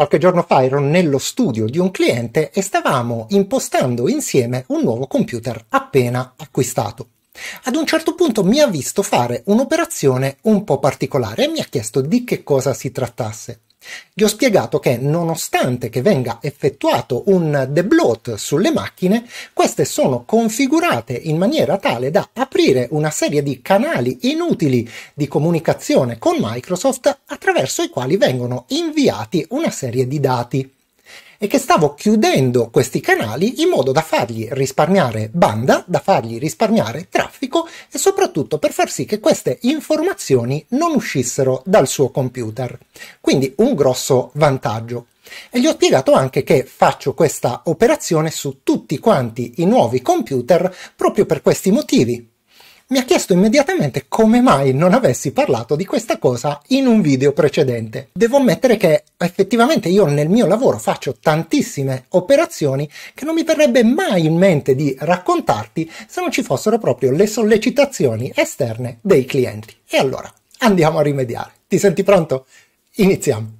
Qualche giorno fa ero nello studio di un cliente e stavamo impostando insieme un nuovo computer appena acquistato ad un certo punto mi ha visto fare un'operazione un po' particolare e mi ha chiesto di che cosa si trattasse. Gli ho spiegato che nonostante che venga effettuato un debloat sulle macchine, queste sono configurate in maniera tale da aprire una serie di canali inutili di comunicazione con Microsoft attraverso i quali vengono inviati una serie di dati e che stavo chiudendo questi canali in modo da fargli risparmiare banda, da fargli risparmiare traffico e soprattutto per far sì che queste informazioni non uscissero dal suo computer. Quindi un grosso vantaggio. E gli ho spiegato anche che faccio questa operazione su tutti quanti i nuovi computer proprio per questi motivi, mi ha chiesto immediatamente come mai non avessi parlato di questa cosa in un video precedente. Devo ammettere che effettivamente io nel mio lavoro faccio tantissime operazioni che non mi verrebbe mai in mente di raccontarti se non ci fossero proprio le sollecitazioni esterne dei clienti. E allora andiamo a rimediare. Ti senti pronto? Iniziamo!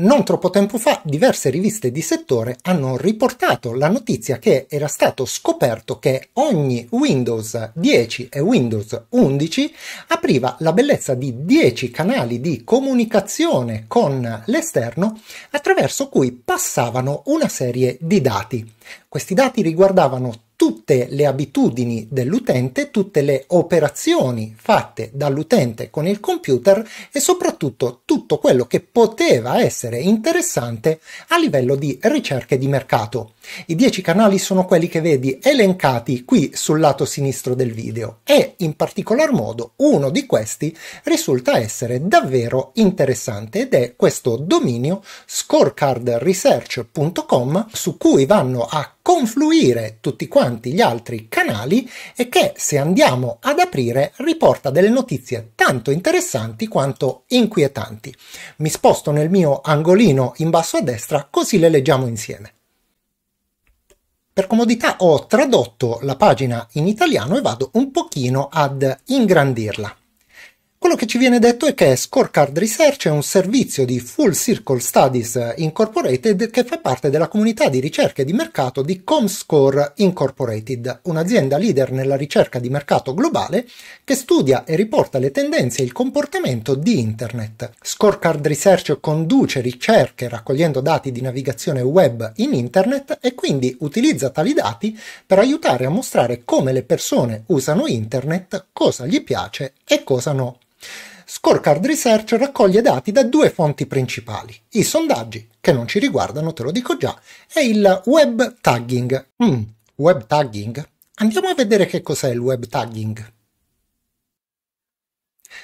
Non troppo tempo fa diverse riviste di settore hanno riportato la notizia che era stato scoperto che ogni Windows 10 e Windows 11 apriva la bellezza di 10 canali di comunicazione con l'esterno attraverso cui passavano una serie di dati. Questi dati riguardavano tutte le abitudini dell'utente, tutte le operazioni fatte dall'utente con il computer e soprattutto tutto quello che poteva essere interessante a livello di ricerche di mercato. I 10 canali sono quelli che vedi elencati qui sul lato sinistro del video e in particolar modo uno di questi risulta essere davvero interessante ed è questo dominio scorecardresearch.com su cui vanno a confluire tutti quanti tanti gli altri canali e che se andiamo ad aprire riporta delle notizie tanto interessanti quanto inquietanti. Mi sposto nel mio angolino in basso a destra così le leggiamo insieme. Per comodità ho tradotto la pagina in italiano e vado un pochino ad ingrandirla. Quello che ci viene detto è che Scorecard Research è un servizio di Full Circle Studies Incorporated che fa parte della comunità di ricerca e di mercato di ComScore Incorporated, un'azienda leader nella ricerca di mercato globale che studia e riporta le tendenze e il comportamento di Internet. Scorecard Research conduce ricerche raccogliendo dati di navigazione web in Internet e quindi utilizza tali dati per aiutare a mostrare come le persone usano Internet, cosa gli piace e cosa no. Scorecard Research raccoglie dati da due fonti principali, i sondaggi, che non ci riguardano, te lo dico già, e il web tagging. Mm, web tagging? Andiamo a vedere che cos'è il web tagging.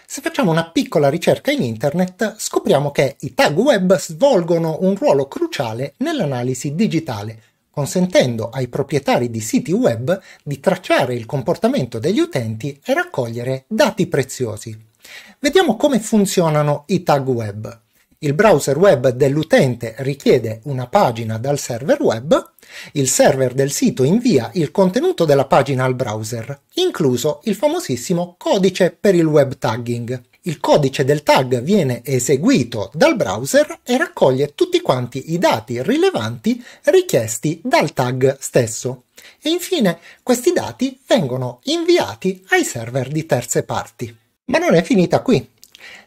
Se facciamo una piccola ricerca in internet, scopriamo che i tag web svolgono un ruolo cruciale nell'analisi digitale, consentendo ai proprietari di siti web di tracciare il comportamento degli utenti e raccogliere dati preziosi. Vediamo come funzionano i tag web. Il browser web dell'utente richiede una pagina dal server web, il server del sito invia il contenuto della pagina al browser, incluso il famosissimo codice per il web tagging. Il codice del tag viene eseguito dal browser e raccoglie tutti quanti i dati rilevanti richiesti dal tag stesso. E infine questi dati vengono inviati ai server di terze parti. Ma non è finita qui.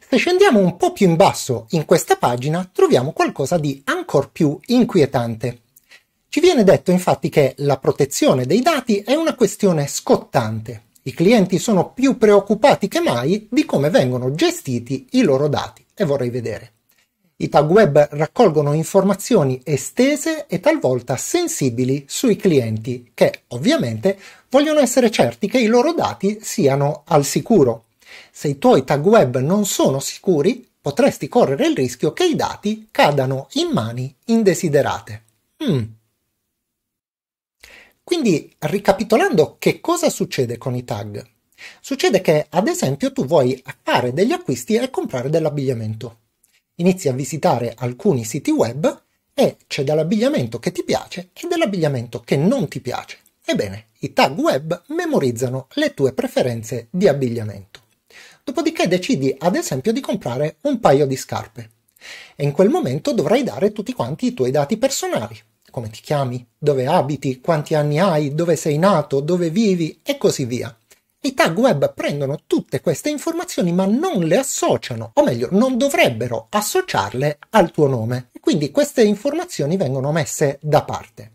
Se scendiamo un po' più in basso in questa pagina troviamo qualcosa di ancor più inquietante. Ci viene detto infatti che la protezione dei dati è una questione scottante. I clienti sono più preoccupati che mai di come vengono gestiti i loro dati e vorrei vedere. I tag web raccolgono informazioni estese e talvolta sensibili sui clienti che ovviamente vogliono essere certi che i loro dati siano al sicuro. Se i tuoi tag web non sono sicuri, potresti correre il rischio che i dati cadano in mani indesiderate. Mm. Quindi, ricapitolando, che cosa succede con i tag? Succede che, ad esempio, tu vuoi fare degli acquisti e comprare dell'abbigliamento. Inizi a visitare alcuni siti web e c'è dell'abbigliamento che ti piace e dell'abbigliamento che non ti piace. Ebbene, i tag web memorizzano le tue preferenze di abbigliamento dopodiché decidi ad esempio di comprare un paio di scarpe. E in quel momento dovrai dare tutti quanti i tuoi dati personali, come ti chiami, dove abiti, quanti anni hai, dove sei nato, dove vivi e così via. I tag web prendono tutte queste informazioni ma non le associano, o meglio, non dovrebbero associarle al tuo nome. Quindi queste informazioni vengono messe da parte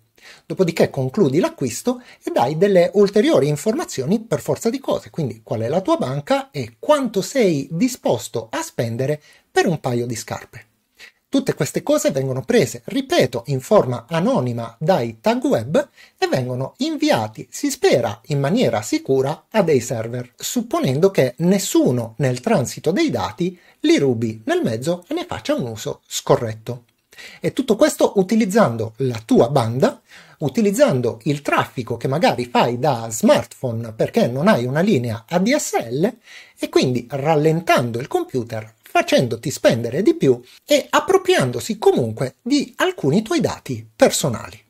dopodiché concludi l'acquisto e dai delle ulteriori informazioni per forza di cose, quindi qual è la tua banca e quanto sei disposto a spendere per un paio di scarpe. Tutte queste cose vengono prese, ripeto, in forma anonima dai tag web e vengono inviati, si spera, in maniera sicura a dei server, supponendo che nessuno nel transito dei dati li rubi nel mezzo e ne faccia un uso scorretto. E tutto questo utilizzando la tua banda, utilizzando il traffico che magari fai da smartphone perché non hai una linea ADSL e quindi rallentando il computer facendoti spendere di più e appropriandosi comunque di alcuni tuoi dati personali.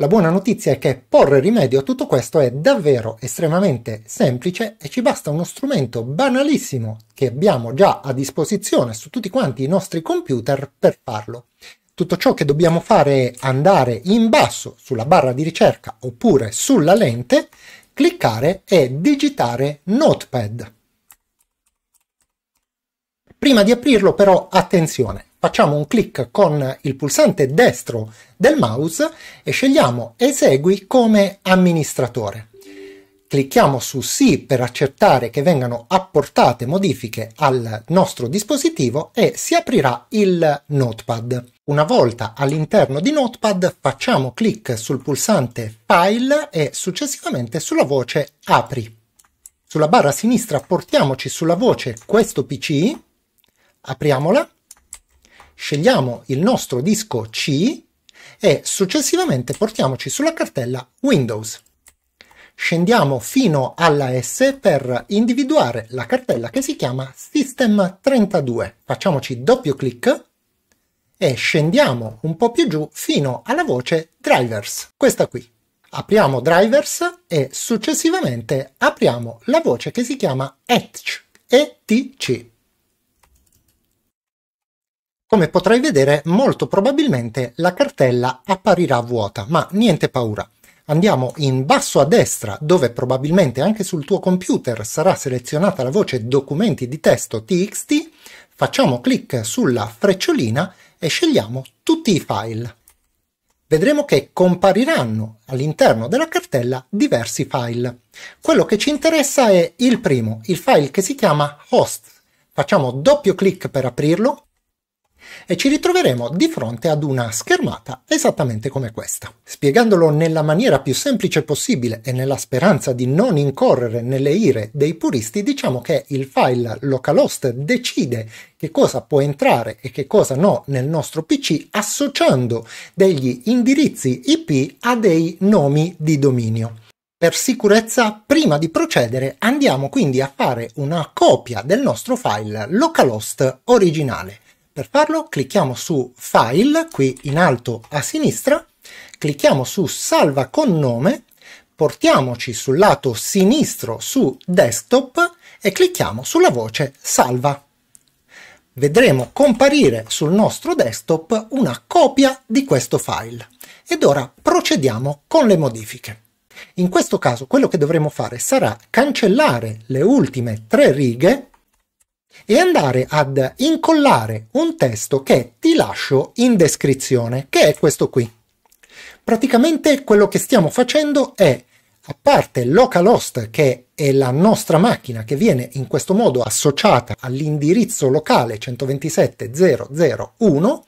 La buona notizia è che porre rimedio a tutto questo è davvero estremamente semplice e ci basta uno strumento banalissimo che abbiamo già a disposizione su tutti quanti i nostri computer per farlo. Tutto ciò che dobbiamo fare è andare in basso sulla barra di ricerca oppure sulla lente, cliccare e digitare Notepad. Prima di aprirlo però attenzione, facciamo un clic con il pulsante destro del mouse e scegliamo Esegui come amministratore. Clicchiamo su Sì per accertare che vengano apportate modifiche al nostro dispositivo e si aprirà il Notepad. Una volta all'interno di Notepad facciamo clic sul pulsante File e successivamente sulla voce Apri. Sulla barra sinistra portiamoci sulla voce Questo PC, apriamola scegliamo il nostro disco C e successivamente portiamoci sulla cartella Windows. Scendiamo fino alla S per individuare la cartella che si chiama System32. Facciamoci doppio clic e scendiamo un po' più giù fino alla voce Drivers, questa qui. Apriamo Drivers e successivamente apriamo la voce che si chiama ETC. ETC. Come potrai vedere, molto probabilmente la cartella apparirà vuota, ma niente paura. Andiamo in basso a destra, dove probabilmente anche sul tuo computer sarà selezionata la voce Documenti di testo TXT, facciamo clic sulla frecciolina e scegliamo tutti i file. Vedremo che compariranno all'interno della cartella diversi file. Quello che ci interessa è il primo, il file che si chiama host. Facciamo doppio clic per aprirlo e ci ritroveremo di fronte ad una schermata esattamente come questa. Spiegandolo nella maniera più semplice possibile e nella speranza di non incorrere nelle ire dei puristi, diciamo che il file localhost decide che cosa può entrare e che cosa no nel nostro PC associando degli indirizzi IP a dei nomi di dominio. Per sicurezza, prima di procedere, andiamo quindi a fare una copia del nostro file localhost originale. Per farlo clicchiamo su File, qui in alto a sinistra, clicchiamo su Salva con nome, portiamoci sul lato sinistro su Desktop e clicchiamo sulla voce Salva. Vedremo comparire sul nostro desktop una copia di questo file. Ed ora procediamo con le modifiche. In questo caso quello che dovremo fare sarà cancellare le ultime tre righe e andare ad incollare un testo che ti lascio in descrizione, che è questo qui. Praticamente quello che stiamo facendo è a parte localhost che è la nostra macchina che viene in questo modo associata all'indirizzo locale 127.0.0.1,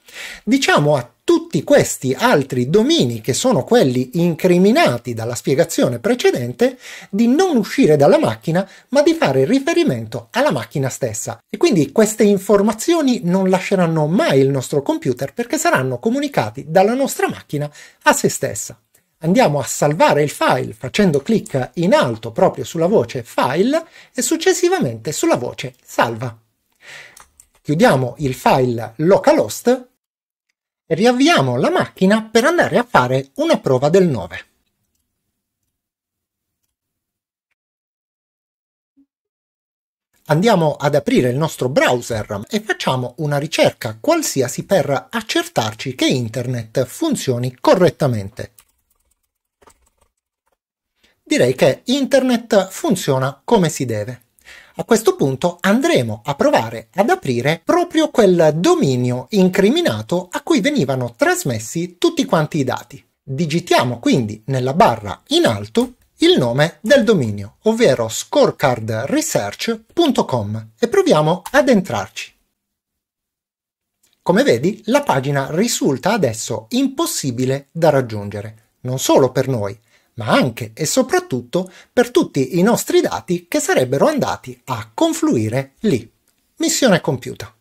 diciamo a tutti questi altri domini che sono quelli incriminati dalla spiegazione precedente di non uscire dalla macchina ma di fare riferimento alla macchina stessa e quindi queste informazioni non lasceranno mai il nostro computer perché saranno comunicati dalla nostra macchina a se stessa andiamo a salvare il file facendo clic in alto proprio sulla voce File e successivamente sulla voce Salva. Chiudiamo il file localhost e riavviamo la macchina per andare a fare una prova del 9. Andiamo ad aprire il nostro browser e facciamo una ricerca qualsiasi per accertarci che internet funzioni correttamente direi che internet funziona come si deve. A questo punto andremo a provare ad aprire proprio quel dominio incriminato a cui venivano trasmessi tutti quanti i dati. Digitiamo quindi nella barra in alto il nome del dominio, ovvero scorecardresearch.com e proviamo ad entrarci. Come vedi, la pagina risulta adesso impossibile da raggiungere, non solo per noi, ma anche e soprattutto per tutti i nostri dati che sarebbero andati a confluire lì. Missione compiuta.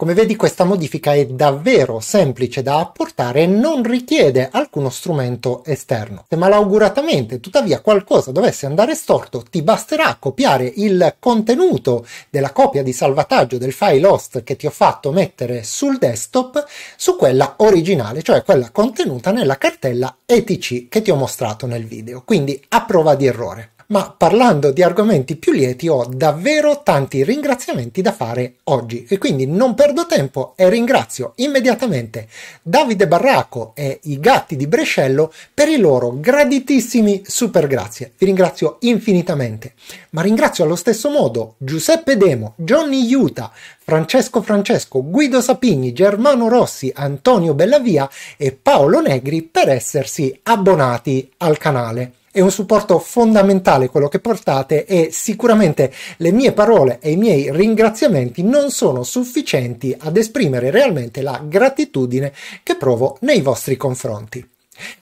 Come vedi questa modifica è davvero semplice da apportare e non richiede alcuno strumento esterno. Se malauguratamente tuttavia qualcosa dovesse andare storto ti basterà copiare il contenuto della copia di salvataggio del file host che ti ho fatto mettere sul desktop su quella originale, cioè quella contenuta nella cartella etc che ti ho mostrato nel video. Quindi a prova di errore ma parlando di argomenti più lieti ho davvero tanti ringraziamenti da fare oggi e quindi non perdo tempo e ringrazio immediatamente Davide Barraco e i gatti di Brescello per i loro graditissimi super grazie. Vi ringrazio infinitamente, ma ringrazio allo stesso modo Giuseppe Demo, Johnny Iuta, Francesco Francesco, Guido Sapigni, Germano Rossi, Antonio Bellavia e Paolo Negri per essersi abbonati al canale. È un supporto fondamentale quello che portate e sicuramente le mie parole e i miei ringraziamenti non sono sufficienti ad esprimere realmente la gratitudine che provo nei vostri confronti.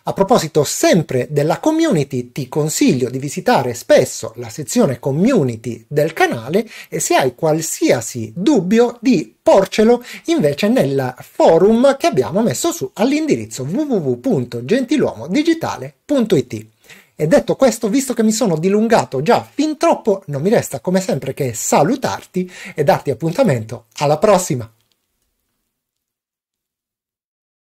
A proposito sempre della community, ti consiglio di visitare spesso la sezione community del canale e se hai qualsiasi dubbio di porcelo invece nel forum che abbiamo messo su all'indirizzo www.gentiluomodigitale.it. E detto questo, visto che mi sono dilungato già fin troppo, non mi resta come sempre che salutarti e darti appuntamento alla prossima.